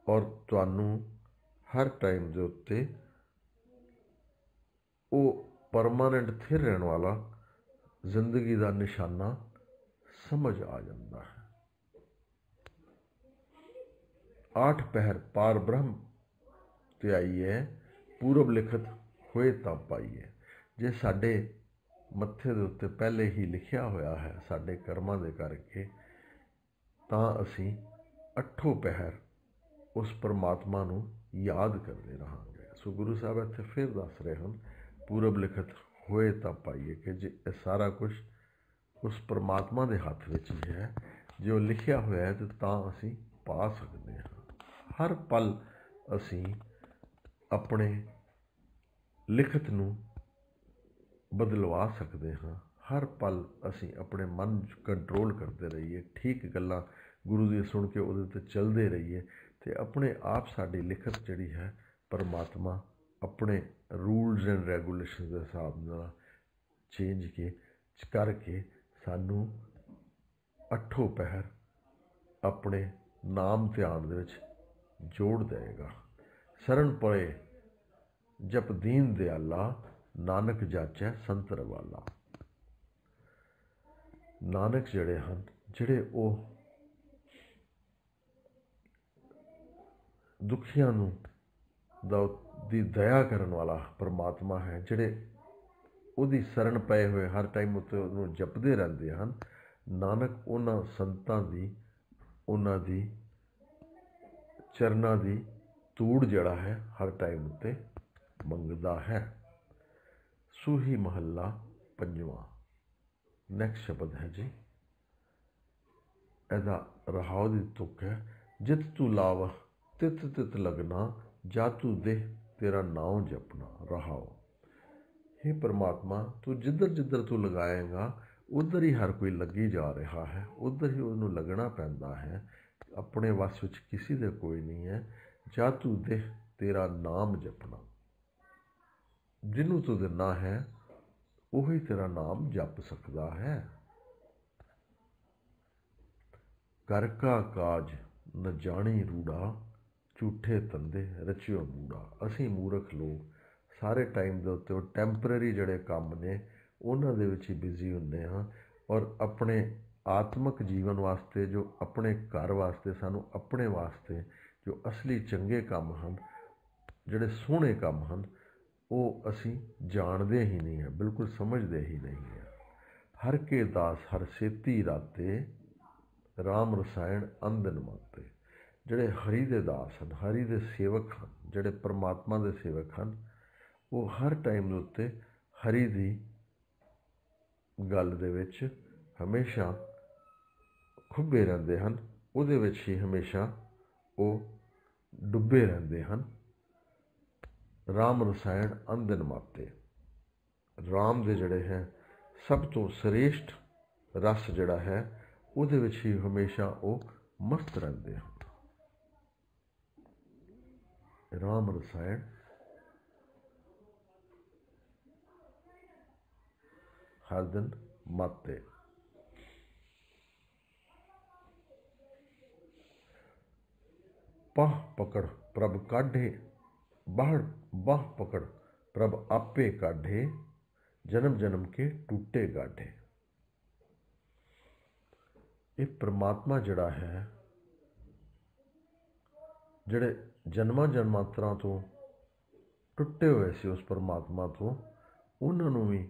ਔਰ ਤੁਹਾਨੂੰ ਹਰ ਟਾਈਮ ਦੇ ਉੱਤੇ ਉਹ ਪਰਮਾਨੈਂਟ ਥਿਰ ਰਹਿਣ ਵਾਲਾ ਜ਼ਿੰਦਗੀ ਦਾ ਨਿਸ਼ਾਨਾ ਸਮਝ ਆ ਜਾਂਦਾ ਹੈ ਆਠ ਪਹਿਰ ਪਾਰ ਬ੍ਰਹਮ ਤੇ ਆਈ ਹੈ ਪੂਰਬ ਲਿਖਤ ਹੋਏ ਤਾਂ ਪਾਈਏ ਜੇ ਸਾਡੇ ਮੱਥੇ ਦੇ ਉੱਤੇ ਪਹਿਲੇ ਹੀ ਲਿਖਿਆ ਹੋਇਆ ਹੈ ਸਾਡੇ ਕਰਮਾਂ ਦੇ ਕਰਕੇ ਤਾਂ ਅਸੀਂ ਅਠੋ ਪਹਿਰ ਉਸ ਪਰਮਾਤਮਾ ਨੂੰ ਯਾਦ ਕਰਦੇ ਰਹਾਂਗੇ ਸੋ ਗੁਰੂ ਸਾਹਿਬ ਇੱਥੇ ਫਿਰ ਦੱਸ ਰਹੇ ਹਨ ਪੂਰਬ ਲਿਖਤ ਹੋਏ ਤਾਂ ਪਾਈਏ ਕਿ ਜੇ ਇਹ ਸਾਰਾ ਕੁਝ ਉਸ ਪਰਮਾਤਮਾ ਦੇ ਹੱਥ ਵਿੱਚ ਹੀ ਹੈ ਜੋ ਲਿਖਿਆ ਹੋਇਆ ਹੈ ਤਾਂ ਅਸੀਂ ਪਾ ਸਕਦੇ ਹਾਂ ਹਰ ਪਲ ਅਸੀਂ ਆਪਣੇ ਲਿਖਤ ਨੂੰ ਬਦਲਵਾ ਸਕਦੇ ਹਾਂ ਹਰ ਪਲ ਅਸੀਂ ਆਪਣੇ ਮਨ ਨੂੰ ਕੰਟਰੋਲ ਕਰਦੇ ਰਹੀਏ ਠੀਕ ਗੱਲਾਂ ਗੁਰੂ ਦੀ ਸੁਣ ਕੇ ਉਹਦੇ ਤੇ ਚੱਲਦੇ ਰਹੀਏ ਤੇ ਆਪਣੇ ਆਪ ਸਾਡੀ ਲਿਖਤ ਜਿਹੜੀ ਹੈ ਪਰਮਾਤਮਾ ਆਪਣੇ ਰੂਲਸ ਐਂਡ ਰੈਗੂਲੇਸ਼ਨ ਦੇ ਹਿਸਾਬ ਨਾਲ ਚੇਂਜ ਕੇ ਕਰਕੇ ਸਾਨੂੰ ਅੱਠੋ ਪਹਿਰ ਆਪਣੇ ਨਾਮ ਧਿਆਨ ਦੇ ਵਿੱਚ ਜੋੜ ਦੇਗਾ ਸ਼ਰਨ ਪੜੇ ਜਪ ਦੀਨ ਦੇ ਅੱਲਾ ਨਾਨਕ ਜਾਚੈ ਸੰਤਰ ਵਾਲਾ ਨਾਨਕ ਜਿਹੜੇ ਹਨ ਜਿਹੜੇ ਉਹ ਦੁਖੀਆਂ ਨੂੰ ਦਾ ਦੀ ਦਇਆ ਕਰਨ ਵਾਲਾ ਪਰਮਾਤਮਾ ਹੈ ਜਿਹੜੇ ਉਹਦੀ ਸ਼ਰਨ ਪਏ ਹੋਏ ਹਰ ਟਾਈਮ ਉੱਤੇ ਉਹਨੂੰ ਜਪਦੇ ਰਹਿੰਦੇ ਹਨ ਨਾਨਕ ਉਹਨਾਂ ਸੰਤਾਂ ਦੀ ਉਹਨਾਂ ਦੀ ਚਰਨਾਂ ਦੀ ਤੂੜ ਜਿਹੜਾ ਹੈ ਹਰ ਟਾਈਮ ਉੱਤੇ ਮੰਗਦਾ ਹੈ ਸੂਹੀ ਮਹੱਲਾ ਪੰਜਵਾਂ ਨੈਕਸਟ ਸ਼ਬਦ ਹੈ ਜੀ ਇਹਦਾ ਰਹਾਉ ਦੀ ਤੁਕ ਹੈ ਜਿਤ ਤੂ ਲਾਵ ਤਿਤ ਤਿਤ ਲਗਨਾ ਜਾ ਤੂੰ ਦੇ ਤੇਰਾ ਨਾਮ ਜਪਣਾ ਰਹਾਓ ਇਹ ਪ੍ਰਮਾਤਮਾ ਤੂੰ ਜਿੱਧਰ ਜਿੱਧਰ ਤੂੰ ਲਗਾਏਗਾ ਉਧਰ ਹੀ ਹਰ ਕੋਈ ਲੱਗੀ ਜਾ ਰਿਹਾ ਹੈ ਉਧਰ ਹੀ ਉਹਨੂੰ ਲੱਗਣਾ ਪੈਂਦਾ ਹੈ ਆਪਣੇ ਵਸ ਵਿੱਚ ਕਿਸੇ ਦੇ ਕੋਈ ਨਹੀਂ ਹੈ ਜਾ ਤੂੰ ਦੇ ਤੇਰਾ ਨਾਮ ਜਪਣਾ ਜਿਹਨੂੰ ਤੂੰ ਦਿੰਨਾ ਹੈ ਉਹ ਹੀ ਤੇਰਾ ਨਾਮ ਜਪ ਸਕਦਾ ਹੈ ਕਰ ਕਾ ਕਾਜ ਨ ਜਾਣੀ ਰੂੜਾ ਝੂਠੇ ਧੰਦੇ ਰਚਿਓ ਮੂੜਾ ਅਸੀਂ ਮੂਰਖ ਲੋਕ ਸਾਰੇ ਟਾਈਮ ਦੇ ਉੱਤੇ ਉਹ ਟੈਂਪਰੇਰੀ ਜਿਹੜੇ ਕੰਮ ਨੇ ਉਹਨਾਂ ਦੇ ਵਿੱਚ ਹੀ ਬਿਜ਼ੀ ਹੁੰਦੇ ਹਾਂ ਔਰ ਆਪਣੇ ਆਤਮਿਕ ਜੀਵਨ ਵਾਸਤੇ ਜੋ ਆਪਣੇ ਘਰ ਵਾਸਤੇ ਸਾਨੂੰ ਆਪਣੇ ਵਾਸਤੇ ਜੋ ਅਸਲੀ ਚੰਗੇ ਕੰਮ ਹਨ ਜਿਹੜੇ ਸੋਹਣੇ ਕੰਮ ਹਨ ਉਹ ਅਸੀਂ ਜਾਣਦੇ ਹੀ ਨਹੀਂ ਹੈ ਬਿਲਕੁਲ ਸਮਝਦੇ ਹੀ ਨਹੀਂ ਹੈ ਹਰ ਕੇ ਦਾਸ ਹਰ ਸੇਤੀ ਰਾਤੇ ਰਾਮ ਰਸਾਇਣ ਅੰਦਨ ਮਤੇ ਜਿਹੜੇ ਹਰੀ ਦੇ ਦਾਸ ਹਨ ਹਰੀ ਦੇ ਸੇਵਕ ਹਨ ਜਿਹੜੇ ਪਰਮਾਤਮਾ ਦੇ ਸੇਵਕ ਹਨ ਉਹ ਹਰ ਟਾਈਮ ਦੇ ਉੱਤੇ ਹਰੀ ਦੀ ਗੱਲ ਦੇ ਵਿੱਚ ਹਮੇਸ਼ਾ ਖੁੱਬੇ ਰਹਿੰਦੇ ਹਨ ਉਹਦੇ ਵਿੱਚ ਹੀ ਹਮੇਸ਼ਾ ਉਹ ਡੁੱਬੇ ਰਹਿੰਦੇ ਹਨ ਰਾਮ ਰਸਾਇਣ ਅੰਦਨ ਮਾਪਤੇ ਰਾਮ ਦੇ ਜਿਹੜੇ ਹੈ ਸਭ ਤੋਂ ਸ੍ਰੇਸ਼ਟ ਰਸ ਜਿਹੜਾ ਹੈ ਉਹਦੇ ਵਿੱਚ ਹੀ ਹਮੇਸ਼ਾ ਉਹ ਮਸਤ ਰਹਿੰਦੇ ਹਨ राम रसायन हरदन माते पाह पकड़ प्रभ काढ़े बहड़ बह पकड़ प्रभ आपे काढ़े जन्म जन्म के टूटे गाढ़े ये परमात्मा जड़ा है ਜਿਹੜੇ ਜਨਮਾਂ ਜਨਮਾਂਤਰਾਂ ਤੋਂ ਟੁੱਟੇ ਹੋਏ ਸੀ ਉਸ ਪਰਮਾਤਮਾ ਤੋਂ ਉਹਨਾਂ ਨੂੰ ਵੀ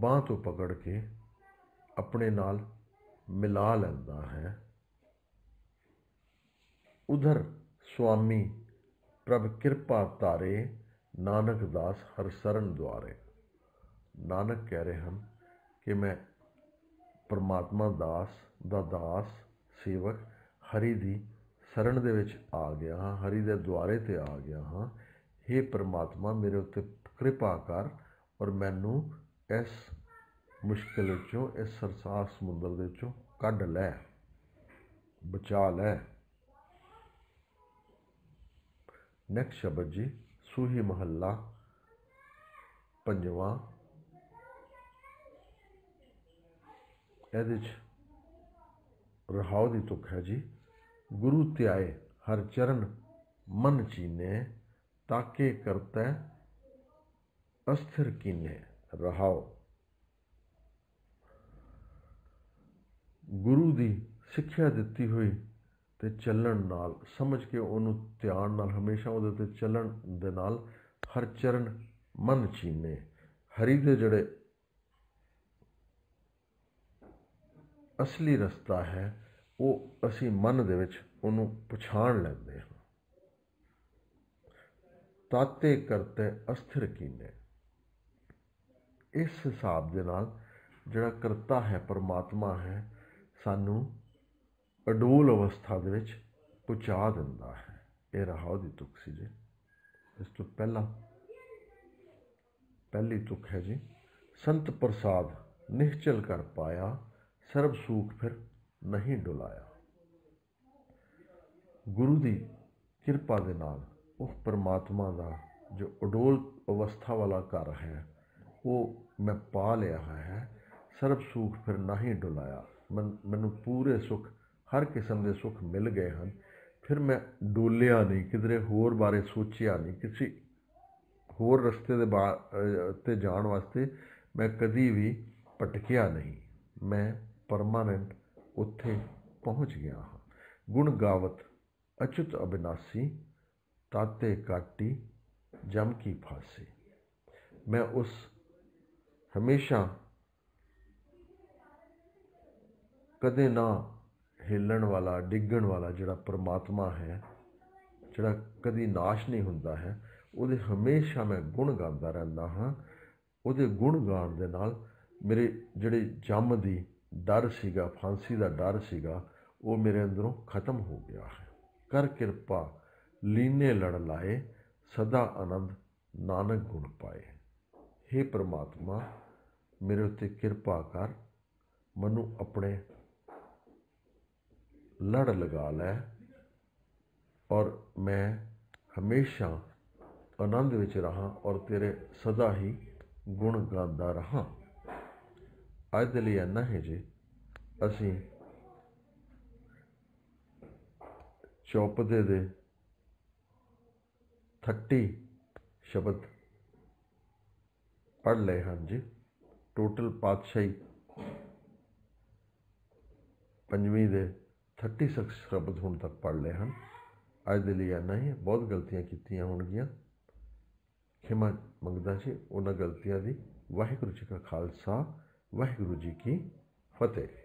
ਬਾਹ ਤੋਂ ਪਕੜ ਕੇ ਆਪਣੇ ਨਾਲ ਮਿਲਾ ਲੈਂਦਾ ਹੈ ਉਧਰ ਸੁਆਮੀ ਪ੍ਰਭ ਕਿਰਪਾ ਤਾਰੇ ਨਾਨਕ ਦਾਸ ਹਰ ਸਰਨ ਦੁਆਰੇ ਨਾਨਕ ਕਹਿ ਰਹੇ ਹਨ ਕਿ ਮੈਂ ਪਰਮਾਤਮਾ ਦਾਸ ਦਾ ਦਾਸ ਸੇਵਕ ਹਰੀ ਦੀ ਸਰਣ ਦੇ ਵਿੱਚ ਆ ਗਿਆ ਹਾਂ ਹਰੀ ਦੇ ਦੁਆਰੇ ਤੇ ਆ ਗਿਆ ਹਾਂ हे ਪ੍ਰਮਾਤਮਾ ਮੇਰੇ ਉੱਤੇ ਕਿਰਪਾ ਕਰ ਔਰ ਮੈਨੂੰ ਇਸ ਮੁਸ਼ਕਲ ਵਿੱਚੋਂ ਇਸ ਸਰਸਾਰ ਸਮੁੰਦਰ ਦੇ ਵਿੱਚੋਂ ਕੱਢ ਲੈ ਬਚਾ ਲੈ ਨੈਕਸਟ ਸ਼ਬਦ ਜੀ ਸੂਹੀ ਮਹੱਲਾ ਪੰਜਵਾਂ ਇਹਦੇ ਵਿੱਚ ਰਹਾਉ ਦੀ ਤੁਕ ਹੈ ਜੀ ਗੁਰੂ ਧਿਆਏ ਹਰ ਚਰਨ ਮਨ ਚੀਨੇ ਤਾਕੇ ਕਰਤਾ ਅਸਥਿਰ ਕੀਨੇ ਰਹਾਓ ਗੁਰੂ ਦੀ ਸਿੱਖਿਆ ਦਿੱਤੀ ਹੋਈ ਤੇ ਚੱਲਣ ਨਾਲ ਸਮਝ ਕੇ ਉਹਨੂੰ ਧਿਆਨ ਨਾਲ ਹਮੇਸ਼ਾ ਉਹਦੇ ਤੇ ਚੱਲਣ ਦੇ ਨਾਲ ਹਰ ਚਰਨ ਮਨ ਚੀਨੇ ਹਰੀ ਦੇ ਜਿਹੜੇ ਅਸਲੀ ਰਸਤਾ ਹੈ ਉਹ ਅਸੀਂ ਮਨ ਦੇ ਵਿੱਚ ਉਹਨੂੰ ਪਛਾਣ ਲੈਂਦੇ ਹਾਂ ਤਾਤੇ ਕਰਤੇ ਅਸਥਿਰ ਕੀਨੇ ਇਸ ਹਿਸਾਬ ਦੇ ਨਾਲ ਜਿਹੜਾ ਕਰਤਾ ਹੈ ਪਰਮਾਤਮਾ ਹੈ ਸਾਨੂੰ ਅਡੋਲ ਅਵਸਥਾ ਦੇ ਵਿੱਚ ਪਹੁੰਚਾ ਦਿੰਦਾ ਹੈ ਇਹ ਰਹਾ ਉਹਦੀ ਤੁਕ ਸੀ ਜੀ ਇਸ ਤੋਂ ਪਹਿਲਾਂ ਪਹਿਲੀ ਤੁਕ ਹੈ ਜੀ ਸੰਤ ਪ੍ਰਸਾਦ ਨਿਹਚਲ ਕਰ ਪਾਇਆ ਸਰਬ ਸੂਖ ਫਿਰ ਨਹੀਂ ਡੁਲਾਇਆ ਗੁਰੂ ਦੀ ਕਿਰਪਾ ਦੇ ਨਾਲ ਉਸ ਪਰਮਾਤਮਾ ਦਾ ਜੋ ਅਡੋਲ ਅਵਸਥਾ ਵਾਲਾ ਘਰ ਹੈ ਉਹ ਮੈਂ ਪਾ ਲਿਆ ਹੈ ਸਰਬ ਸੁਖ ਫਿਰ ਨਹੀਂ ਡੁਲਾਇਆ ਮੈਨੂੰ ਪੂਰੇ ਸੁਖ ਹਰ ਕਿਸਮ ਦੇ ਸੁਖ ਮਿਲ ਗਏ ਹਨ ਫਿਰ ਮੈਂ ਡੋਲਿਆ ਨਹੀਂ ਕਿਧਰੇ ਹੋਰ ਬਾਰੇ ਸੋਚਿਆ ਨਹੀਂ ਕਿਸੇ ਹੋਰ ਰਸਤੇ ਦੇ ਤੇ ਜਾਣ ਵਾਸਤੇ ਮੈਂ ਕਦੀ ਵੀ ਭਟਕਿਆ ਨਹੀਂ ਮੈਂ ਪਰਮਾਨੈਂਟ ਉੱਥੇ ਪਹੁੰਚ ਗਿਆ ਹਾਂ ਗੁਣ ਗਾਵਤ ਅਚਤ ਅਬਿਨਾਸੀ ਤਾਤੇ ਕਾਟੀ ਜਮ ਕੀ ਫਾਸੀ ਮੈਂ ਉਸ ਹਮੇਸ਼ਾ ਕਦੇ ਨਾ ਹਿੱਲਣ ਵਾਲਾ ਡਿੱਗਣ ਵਾਲਾ ਜਿਹੜਾ ਪਰਮਾਤਮਾ ਹੈ ਜਿਹੜਾ ਕਦੀ ਨਾਸ਼ ਨਹੀਂ ਹੁੰਦਾ ਹੈ ਉਹਦੇ ਹਮੇਸ਼ਾ ਮੈਂ ਗੁਣ ਗਾਉਂਦਾ ਰਹਿੰਦਾ ਹਾਂ ਉਹਦੇ ਗੁਣ ਗਾਉਣ ਦੇ ਨਾਲ ਮੇਰੇ ਜਿਹੜੇ ਜੰਮ ਦੀ ਡਰ ਸੀਗਾ ਫਾਂਸੀ ਦਾ ਡਰ ਸੀਗਾ ਉਹ ਮੇਰੇ ਅੰਦਰੋਂ ਖਤਮ ਹੋ ਗਿਆ ਹੈ ਕਰ ਕਿਰਪਾ ਲੀਨੇ ਲੜ ਲਾਏ ਸਦਾ ਆਨੰਦ ਨਾਨਕ ਗੁਣ ਪਾਏ हे ਪ੍ਰਮਾਤਮਾ ਮੇਰੇ ਉੱਤੇ ਕਿਰਪਾ ਕਰ ਮੈਨੂੰ ਆਪਣੇ ਲੜ ਲਗਾ ਲੈ ਔਰ ਮੈਂ ਹਮੇਸ਼ਾ ਆਨੰਦ ਵਿੱਚ ਰਹਾ ਔਰ ਤੇਰੇ ਸਦਾ ਹੀ ਗੁਣ ਗਾਉਂਦਾ ਰਹਾ ਅੱਜ ਦੇ ਲਈ ਇੰਨਾ ਹੈ ਜੀ ਅਸੀਂ ਚੌਪਦੇ ਦੇ 30 ਸ਼ਬਦ ਪੜ ਲਏ ਹਾਂ ਜੀ ਟੋਟਲ ਪਾਤਸ਼ਾਹੀ ਪੰਜਵੀਂ ਦੇ 30 ਸ਼ਬਦ ਹੁਣ ਤੱਕ ਪੜ ਲਏ ਹਨ ਅੱਜ ਦੇ ਲਈ ਇੰਨਾ ਹੀ ਬਹੁਤ ਗਲਤੀਆਂ ਕੀਤੀਆਂ ਹੋਣਗੀਆਂ ਖਿਮਾ ਮੰਗਦਾ ਜੀ ਉਹਨਾਂ ਗਲਤੀਆਂ ਦੀ ਵਾਹਿਗੁਰੂ ਜੀ ਕਾ ਖਾਲਸਾ ਵਾਹਿਗੁਰੂ ਜੀ ਕੀ ਫਤਿਹ